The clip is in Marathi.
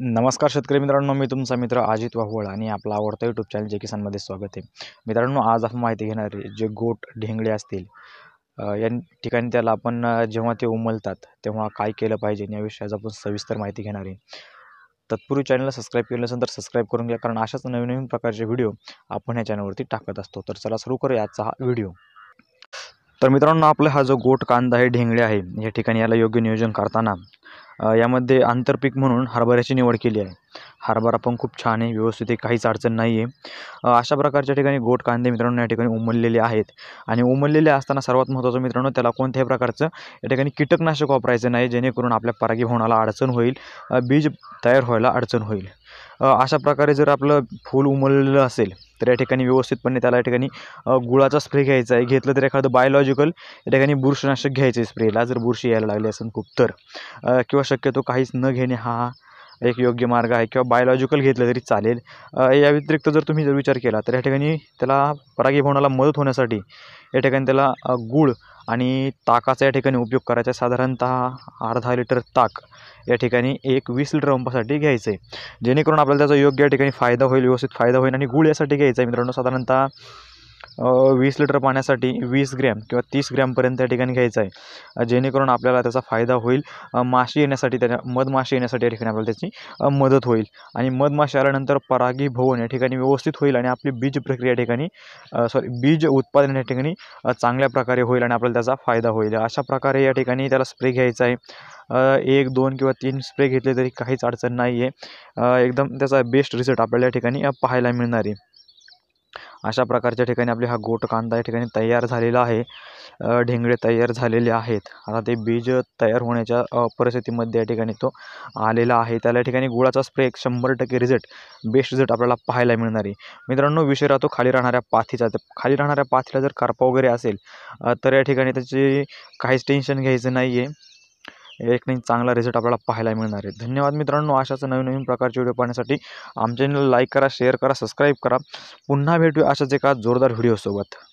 नमस्कार शेतकरी मित्रांनो मी तुमचा मित्र अजित वाहुळ आणि आपला आवडता यूट्यूब चॅनल जे किसानमध्ये स्वागत आहे मित्रांनो आज आपण माहिती घेणार आहे जे गोट ढेंगळे असतील या ठिकाणी त्याला आपण जेव्हा ते उमलतात तेव्हा काय केलं पाहिजे याविषयी आज आपण सविस्तर माहिती घेणार आहे तत्पूर्वी चॅनलला सबस्क्राईब केलं नसेल तर सबस्क्राईब करून घ्या कारण अशाच नवीन नवीन प्रकारचे व्हिडिओ आपण या चॅनलवरती टाकत असतो तर चला सुरू करूया आजचा हा व्हिडिओ तर मित्रांनो आपला हा जो गोट कांदा आहे ढेंगळे आहे या ठिकाणी याला योग्य नियोजन करताना यामध्ये आंतरपीक म्हणून हरभऱ्याची निवड केली आहे हरभरा पण खूप छान आहे व्यवस्थित आहे काहीच अडचण नाही आहे अशा प्रकारच्या ठिकाणी गोट कांदे मित्रांनो या ठिकाणी उमललेले आहेत आणि उमललेले असताना सर्वात महत्त्वाचं मित्रांनो त्याला कोणत्याही प्रकारचं या ठिकाणी कीटकनाशक वापरायचं नाही जेणेकरून आपल्या परागीभवनाला अडचण होईल बीज तयार व्हायला अडचण होईल अशा प्रकारे जर आपलं फूल उमललेलं असेल तर या ठिकाणी व्यवस्थितपणे त्याला या ठिकाणी गुळाचा स्प्रे घ्यायचा आहे घेतलं तर एखादं बायोलॉजिकल या ठिकाणी बुरशीनाशक घ्यायचं आहे स्प्रेला जर बुरशी यायला लागली असेल खूप तर किंवा शक्यतो काहीच न घेणे हा एक योग्य मार्ग आहे किंवा बायोलॉजिकल घेतलं तरी चालेल या व्यतिरिक्त जर तुम्ही जर विचार केला तर या ठिकाणी त्याला परागीभवनाला मदत होण्यासाठी या ठिकाणी त्याला गूळ आणि ताकाचा या ठिकाणी उपयोग करायचा साधारणत अर्धा लिटर ताक या ठिकाणी एक वीस लिटर पंपासाठी घ्यायचं आहे जेणेकरून आपल्याला त्याचा योग्य या ठिकाणी फायदा होईल व्यवस्थित फायदा होईल आणि गूळ यासाठी घ्यायचा आहे मित्रांनो साधारणतः वीस लिटर पाण्यासाठी वीस ग्रॅम किंवा तीस ग्रॅमपर्यंत त्या ठिकाणी घ्यायचं आहे जेणेकरून आपल्याला त्याचा फायदा होईल माशी येण्यासाठी त्याच्या मधमाशी येण्यासाठी या ठिकाणी आपल्याला त्याची मदत होईल आणि मधमाशी आल्यानंतर परागी भवन या ठिकाणी व्यवस्थित होईल आणि आपली बीज प्रक्रिया ठिकाणी सॉरी बीज उत्पादन या ठिकाणी चांगल्या प्रकारे होईल आणि आपल्याला त्याचा फायदा होईल अशा प्रकारे या ठिकाणी त्याला स्प्रे घ्यायचा आहे एक दोन किंवा तीन स्प्रे घेतले तरी काहीच अडचण नाही आहे एकदम त्याचा बेस्ट रिझल्ट आपल्याला या ठिकाणी पाहायला मिळणार आहे अशा प्रकारच्या ठिकाणी आपले हा गोट कांदा या ठिकाणी तयार झालेला आहे ढेंगळे तयार झालेले आहेत आता ते बीज तयार होण्याच्या परिस्थितीमध्ये या ठिकाणी तो आलेला आहे त्याला ठिकाणी गुळाचा स्प्रे एक शंभर टक्के रिझल्ट बेस्ट रिझल्ट आपल्याला पाहायला मिळणार आहे मित्रांनो विषय राहतो खाली राहणाऱ्या पाथीचा तर खाली राहणाऱ्या पाथीला जर करपा वगैरे असेल तर या ठिकाणी त्याची काहीच टेन्शन घ्यायचं नाही आहे एक नाही चांगला रिझल्ट आपल्याला पाहायला मिळणार आहे धन्यवाद मित्रांनो अशाच नवीन नवीन प्रकारचे व्हिडिओ पाहण्यासाठी आमच्या चॅनल लाईक करा शेअर करा सबस्क्राईब करा पुन्हा भेटूया अशाच एका जोरदार व्हिडिओसोबत